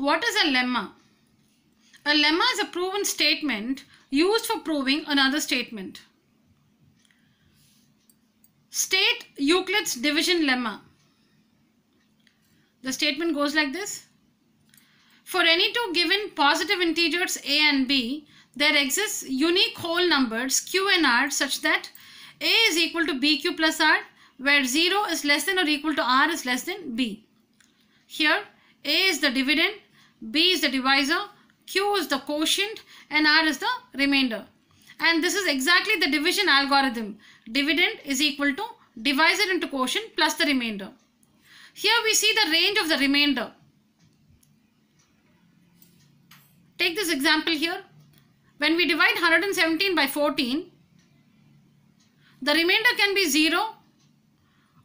What is a lemma? A lemma is a proven statement used for proving another statement. State Euclid's division lemma. The statement goes like this. For any two given positive integers a and b, there exists unique whole numbers q and r such that a is equal to bq plus r, where 0 is less than or equal to r is less than b. Here, a is the dividend B is the divisor, Q is the quotient and R is the remainder. And this is exactly the division algorithm. Dividend is equal to divisor into quotient plus the remainder. Here we see the range of the remainder. Take this example here. When we divide 117 by 14, the remainder can be 0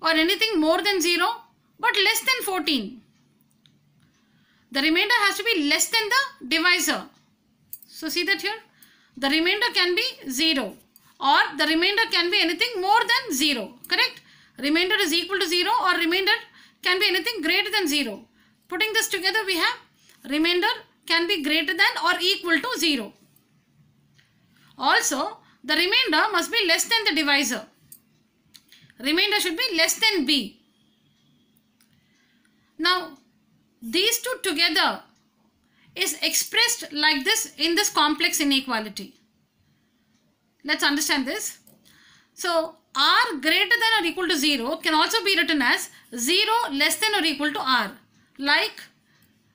or anything more than 0 but less than 14. The remainder has to be less than the divisor. So see that here. The remainder can be 0 or the remainder can be anything more than 0. Correct? Remainder is equal to 0 or remainder can be anything greater than 0. Putting this together we have remainder can be greater than or equal to 0. Also, the remainder must be less than the divisor. Remainder should be less than b. Now, these two together is expressed like this in this complex inequality. Let's understand this. So r greater than or equal to 0 can also be written as 0 less than or equal to r. Like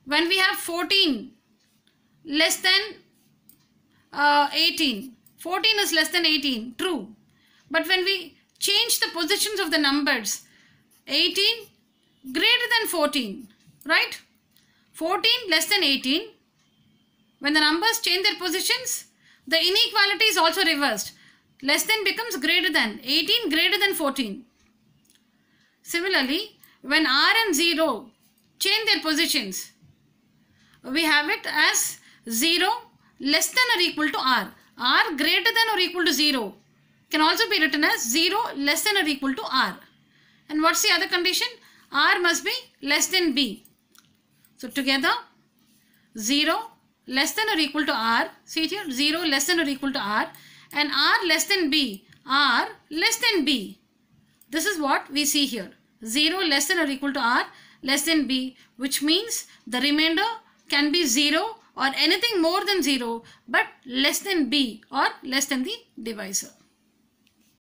when we have 14 less than uh, 18. 14 is less than 18, true. But when we change the positions of the numbers, 18 greater than 14 right 14 less than 18 when the numbers change their positions the inequality is also reversed less than becomes greater than 18 greater than 14 similarly when r and 0 change their positions we have it as 0 less than or equal to r r greater than or equal to 0 can also be written as 0 less than or equal to r and what's the other condition r must be less than b so together 0 less than or equal to r, see it here 0 less than or equal to r and r less than b, r less than b. This is what we see here 0 less than or equal to r less than b which means the remainder can be 0 or anything more than 0 but less than b or less than the divisor.